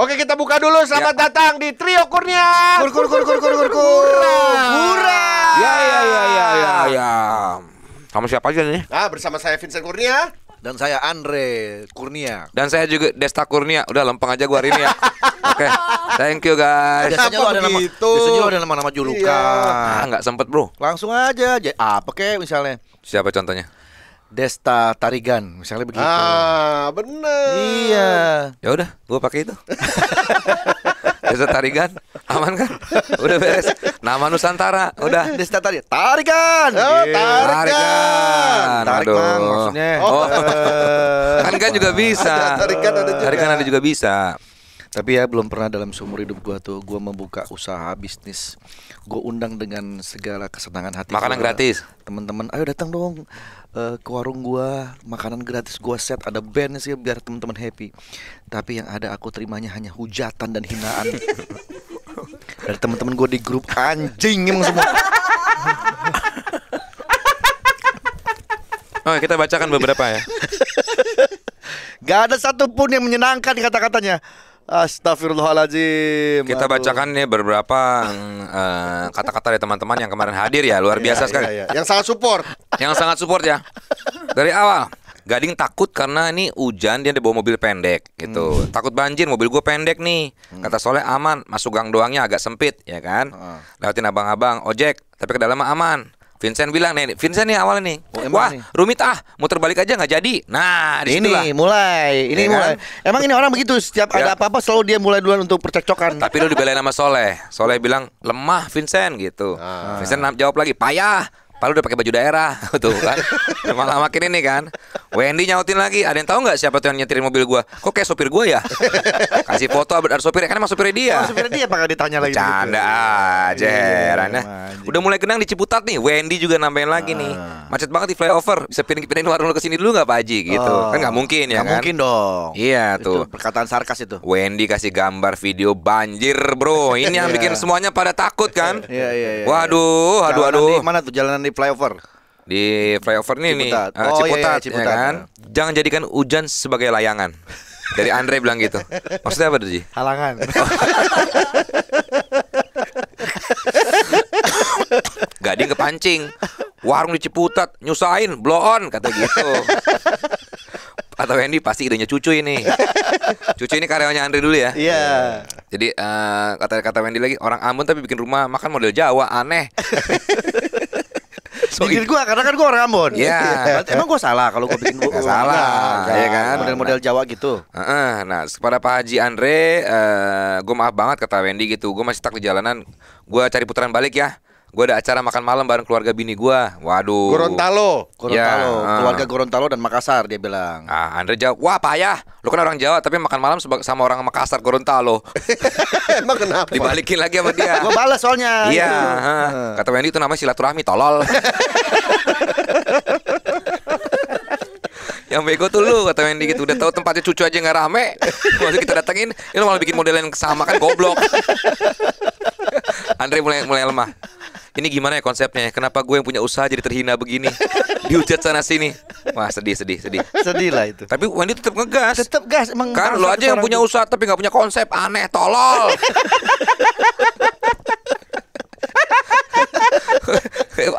Oke kita buka dulu selamat ya. datang di Trio Kurnia. Kur kur kur kur kur kur kur. Ya ya ya ya ya ya. Sama siapa aja nih? Ah bersama saya Vincent Kurnia dan saya Andre Kurnia. Dan saya juga Desta Kurnia. Udah lempeng aja gua hari ini ya. Oke. Okay. Thank you guys. Biasanya lo ada nama gitu? Biasanya ada nama-nama julukan. Iya. Ah, enggak sempet, Bro. Langsung aja. Apa kek misalnya? Siapa contohnya? Desta Tarigan misalnya begitu. Ah, benar. Iya. Ya udah, gua pakai itu. Desta Tarigan aman kan? Udah beres. Nama Nusantara, udah. Desta oh, iya. Tarigan. Tarigan. Oh, tarigan. Tarigan. Tarigan Aduh. maksudnya. Oh. oh. kan kan juga bisa. Ada tarigan ada juga. Tarigan ada juga bisa tapi ya belum pernah dalam seumur hidup gue tuh gue membuka usaha bisnis gue undang dengan segala kesenangan hati makanan gua. gratis teman-teman ayo datang dong uh, ke warung gue makanan gratis gue set ada band sih biar teman-teman happy tapi yang ada aku terimanya hanya hujatan dan hinaan dari teman-teman gue di grup anjing emang semua Oke kita bacakan beberapa ya. Gak ada satupun yang menyenangkan kata-katanya. Astagfirullahaladzim. Kita bacakan nih ya beberapa kata eh, kata-kata dari teman-teman yang kemarin hadir ya, luar biasa iya, sekali. Iya, iya. Yang sangat support. yang sangat support ya. Dari awal. Gading takut karena ini hujan dia ada bawa mobil pendek gitu. Hmm. Takut banjir mobil gue pendek nih. Hmm. Kata Soleh aman, masuk gang doangnya agak sempit ya kan. Uh. Lewatin abang-abang ojek, tapi ke dalam aman. Vincent bilang nih, Vincent nih awal nih. Oh, Wah, rumit ah, muter balik aja nggak jadi. Nah, di ini mulai, ini ya mulai. Kan? Emang ini orang begitu setiap ya. ada apa-apa selalu dia mulai duluan untuk percekcokan. Tapi lu dibelain sama Soleh. Soleh bilang lemah Vincent gitu. Ah. Vincent jawab lagi, payah. Padahal udah pakai baju daerah tuh kan. Malah makin ini kan. Wendy nyautin lagi, ada yang tahu nggak siapa tuh yang nyetirin mobil gue? Kok kayak sopir gue ya? Kasih foto ada sopir, kan emang sopirnya dia. Oh, sopirnya dia pakai ditanya lagi. Gitu? Canda aja, iya, iya, iya, heran ya. Udah mulai kenang di Ciputat nih. Wendy juga nambahin lagi nih. Ah. Macet banget di flyover. Bisa pindahin pindahin warung lu ke sini dulu nggak Pak Haji gitu. Oh, kan nggak mungkin ya gak kan? mungkin dong. Iya tuh. Itu perkataan sarkas itu. Wendy kasih gambar video banjir, Bro. Ini yang bikin semuanya pada takut kan? Iya iya iya. Waduh, aduh aduh. Mana tuh jalanan di flyover? di flyover ini Ciputat. nih ah, uh, Ciputat, oh, iya, iya, Ciputat ya kan ya. jangan jadikan hujan sebagai layangan dari Andre bilang gitu maksudnya apa tuh Ji halangan gading kepancing warung di Ciputat nyusahin blow on kata gitu atau Wendy pasti idenya cucu ini. cucu ini karyawannya Andre dulu ya. Iya. Yeah. Jadi uh, eh, kata kata Wendy lagi orang Ambon tapi bikin rumah makan model Jawa aneh so, dikit gue karena kan gue orang Ambon. Iya. Yeah. Emang gue salah kalau gue bikin gua salah, Iya kan? Model-model Jawa gitu. Heeh. nah, kepada Pak Haji Andre, uh, eh, gue maaf banget kata Wendy gitu. Gue masih stuck di jalanan. Gue cari putaran balik ya gue ada acara makan malam bareng keluarga bini gue. Waduh. Gorontalo. Iya, Gorontalo. Ya, keluarga Gorontalo dan Makassar dia bilang. Ah, Andre jawab, wah payah. Lu kan orang Jawa tapi makan malam sama orang Makassar Gorontalo. Emang kenapa? Dibalikin lagi sama dia. gue balas soalnya. Iya. Gitu. Ah. Kata Wendy itu namanya silaturahmi tolol. Yang bego tuh lu kata Wendy gitu Udah tau tempatnya cucu aja gak rame Waktu kita datengin Ini malah bikin model yang sama kan goblok Andre mulai mulai lemah ini gimana ya konsepnya? Kenapa gue yang punya usaha jadi terhina begini? Dihujat sana sini. Wah sedih sedih sedih. Sedih lah itu. Tapi Wendy tetap ngegas. Tetap gas. Emang kan lo aja yang punya itu. usaha tapi nggak punya konsep aneh tolol.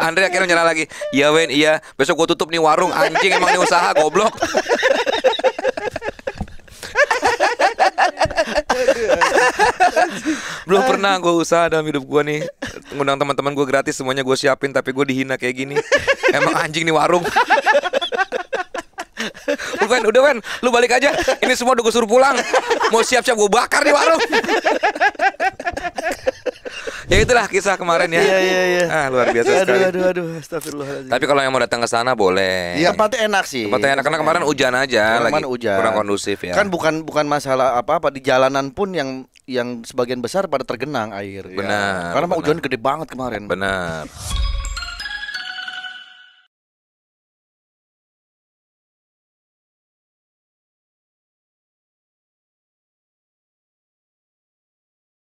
Andre akhirnya nyala lagi. Iya Wen, iya. Besok gue tutup nih warung anjing emang ini usaha goblok. Belum pernah gue usaha dalam hidup gue nih Ngundang teman-teman gue gratis Semuanya gue siapin Tapi gue dihina kayak gini Emang anjing nih warung Bukan, udah wen lu balik aja. Ini semua udah gue suruh pulang. Mau siap-siap gue bakar di warung ya itulah kisah kemarin ya. Iya iya iya. Ah, luar biasa sekali. Aduh aduh astagfirullah. Tapi kalau yang mau datang ke sana boleh. Iya, tempatnya enak sih. Tempatnya enak karena kemarin hujan aja kemarin lagi. Hujan. Kurang kondusif ya. Kan bukan bukan masalah apa-apa di jalanan pun yang yang sebagian besar pada tergenang air. Ya. Benar. Ya. Karena hujan gede banget kemarin. Benar.